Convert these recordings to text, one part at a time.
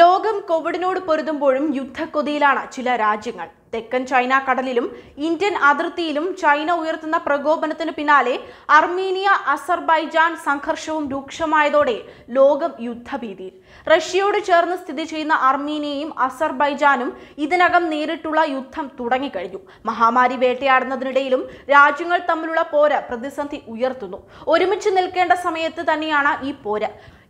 ലോകം കോവിഡിനോട് പൊരുതുമ്പോഴും യുദ്ധക്കൊതിയിലാണ് ചില രാജ്യങ്ങൾ തെക്കൻ ചൈന കടലിലും ഇന്ത്യൻ അതിർത്തിയിലും ചൈന ഉയർത്തുന്ന പ്രകോപനത്തിന് പിന്നാലെ അർമീനിയ അസർബൈജാൻ സംഘർഷവും രൂക്ഷമായതോടെ ലോകം യുദ്ധഭീതിയിൽ റഷ്യയോട് ചേർന്ന് സ്ഥിതി ചെയ്യുന്ന അർമീനിയയും അസർബൈജാനും ഇതിനകം നേരിട്ടുള്ള യുദ്ധം തുടങ്ങിക്കഴിഞ്ഞു മഹാമാരി വേട്ടയാടുന്നതിനിടയിലും രാജ്യങ്ങൾ തമ്മിലുള്ള പോര പ്രതിസന്ധി ഉയർത്തുന്നു ഒരുമിച്ച് നിൽക്കേണ്ട സമയത്ത് തന്നെയാണ് ഈ പോര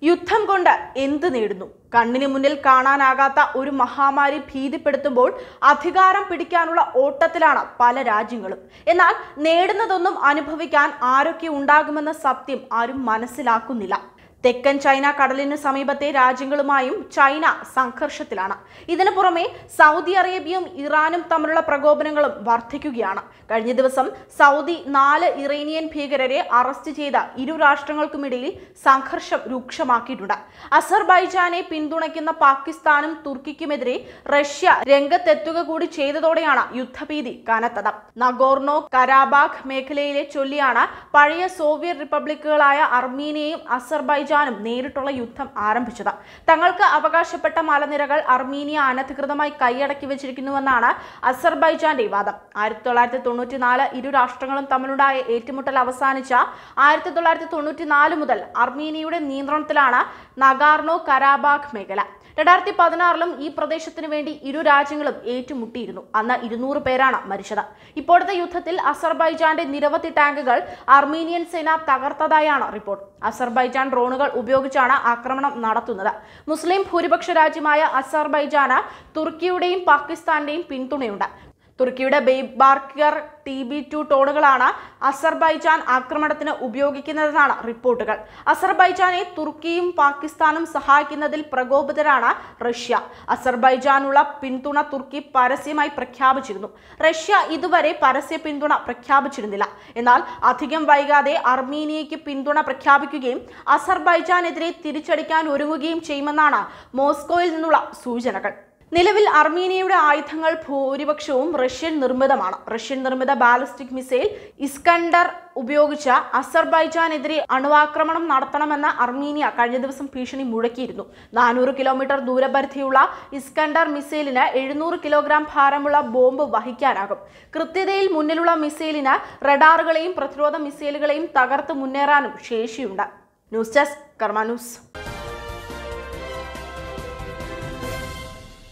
യുദ്ധം കൊണ്ട് എന്ത് നേടുന്നു കണ്ണിന് മുന്നിൽ കാണാനാകാത്ത ഒരു മഹാമാരി ഭീതിപ്പെടുത്തുമ്പോൾ അധികാരം പിടിക്കാനുള്ള ഓട്ടത്തിലാണ് പല രാജ്യങ്ങളും എന്നാൽ നേടുന്നതൊന്നും അനുഭവിക്കാൻ ആരൊക്കെ ഉണ്ടാകുമെന്ന സത്യം ആരും മനസ്സിലാക്കുന്നില്ല തെക്കൻ ചൈന കടലിന് സമീപത്തെ രാജ്യങ്ങളുമായും ചൈന സംഘർഷത്തിലാണ് ഇതിനു പുറമെ സൗദി അറേബ്യയും ഇറാനും തമ്മിലുള്ള പ്രകോപനങ്ങളും വർദ്ധിക്കുകയാണ് കഴിഞ്ഞ ദിവസം സൗദി നാല് ഇറാനിയൻ ഭീകരരെ അറസ്റ്റ് ചെയ്ത ഇരു രാഷ്ട്രങ്ങൾക്കുമിടയിൽ സംഘർഷം രൂക്ഷമാക്കിയിട്ടുണ്ട് അസർബൈജാനെ പിന്തുണയ്ക്കുന്ന പാകിസ്ഥാനും തുർക്കിക്കുമെതിരെ റഷ്യ രംഗത്തെത്തുക കൂടി ചെയ്തതോടെയാണ് യുദ്ധഭീതി കനത്തത് നഗോർണോ കരാബാഖ് മേഖലയിലെ ചൊല്ലിയാണ് പഴയ സോവിയറ്റ് റിപ്പബ്ലിക്കുകളായ അർമീനിയയും അസർബൈ അസർബൈജാനും നേരിട്ടുള്ള യുദ്ധം ആരംഭിച്ചത് തങ്ങൾക്ക് അവകാശപ്പെട്ട മലനിരകൾ അർമീനിയ അനധികൃതമായി കൈയടക്കി വെച്ചിരിക്കുന്നുവെന്നാണ് അസർബൈജാന്റെ വാദം ആയിരത്തി തൊള്ളായിരത്തി തൊണ്ണൂറ്റിനാല് ഇരു രാഷ്ട്രങ്ങളും തമ്മിലുണ്ടായ ഏറ്റുമുട്ടൽ അവസാനിച്ച ആയിരത്തി തൊള്ളായിരത്തി മുതൽ അർമീനിയയുടെ നിയന്ത്രണത്തിലാണ് നഗാർണോ കരാബാഖ് മേഖല രണ്ടായിരത്തി പതിനാറിലും ഈ പ്രദേശത്തിന് വേണ്ടി ഇരു രാജ്യങ്ങളും ഏറ്റുമുട്ടിയിരുന്നു അന്ന് ഇരുന്നൂറ് പേരാണ് മരിച്ചത് ഇപ്പോഴത്തെ യുദ്ധത്തിൽ അസർബൈജാന്റെ നിരവധി ടാങ്കുകൾ അർമീനിയൻ സേന തകർത്തതായാണ് റിപ്പോർട്ട് അസർബൈജാൻ ഡ്രോണുകൾ ഉപയോഗിച്ചാണ് ആക്രമണം നടത്തുന്നത് മുസ്ലിം ഭൂരിപക്ഷ രാജ്യമായ അസർബൈജാന് തുർക്കിയുടെയും പാകിസ്ഥാന്റെയും പിന്തുണയുണ്ട് തുർക്കിയുടെ ബെയ്ബാർക്കിയർ ടി ബി ടു ടോണുകളാണ് അസർബൈജാൻ ആക്രമണത്തിന് ഉപയോഗിക്കുന്നതെന്നാണ് റിപ്പോർട്ടുകൾ അസർബൈജാനെ തുർക്കിയും പാകിസ്ഥാനും സഹായിക്കുന്നതിൽ പ്രകോപിതരാണ് റഷ്യ അസർബൈജാനുള്ള പിന്തുണ തുർക്കി പരസ്യമായി പ്രഖ്യാപിച്ചിരുന്നു റഷ്യ ഇതുവരെ പരസ്യ പിന്തുണ പ്രഖ്യാപിച്ചിരുന്നില്ല എന്നാൽ അധികം വൈകാതെ അർമീനിയയ്ക്ക് പിന്തുണ പ്രഖ്യാപിക്കുകയും അസർബൈജാനെതിരെ തിരിച്ചടിക്കാൻ ഒരുങ്ങുകയും ചെയ്യുമെന്നാണ് മോസ്കോയിൽ നിന്നുള്ള സൂചനകൾ നിലവിൽ അർമീനിയയുടെ ആയുധങ്ങൾ ഭൂരിപക്ഷവും റഷ്യൻ നിർമ്മിതമാണ് റഷ്യൻ നിർമ്മിത ബാലിസ്റ്റിക് മിസൈൽ ഇസ്കണ്ടർ ഉപയോഗിച്ച അസർബൈജാനെതിരെ അണുവാക്രമണം നടത്തണമെന്ന് അർമീനിയ കഴിഞ്ഞ ദിവസം ഭീഷണി മുഴക്കിയിരുന്നു നാനൂറ് കിലോമീറ്റർ ദൂരപരിധിയുള്ള ഇസ്കണ്ടർ മിസൈലിന് എഴുന്നൂറ് കിലോഗ്രാം ഭാരമുള്ള ബോംബ് വഹിക്കാനാകും കൃത്യതയിൽ മുന്നിലുള്ള മിസൈലിന് റഡാറുകളെയും പ്രതിരോധ മിസൈലുകളെയും തകർത്ത് മുന്നേറാനും ശേഷിയുണ്ട് ന്യൂസ് ഡെസ്ക് കർമ്മ ന്യൂസ്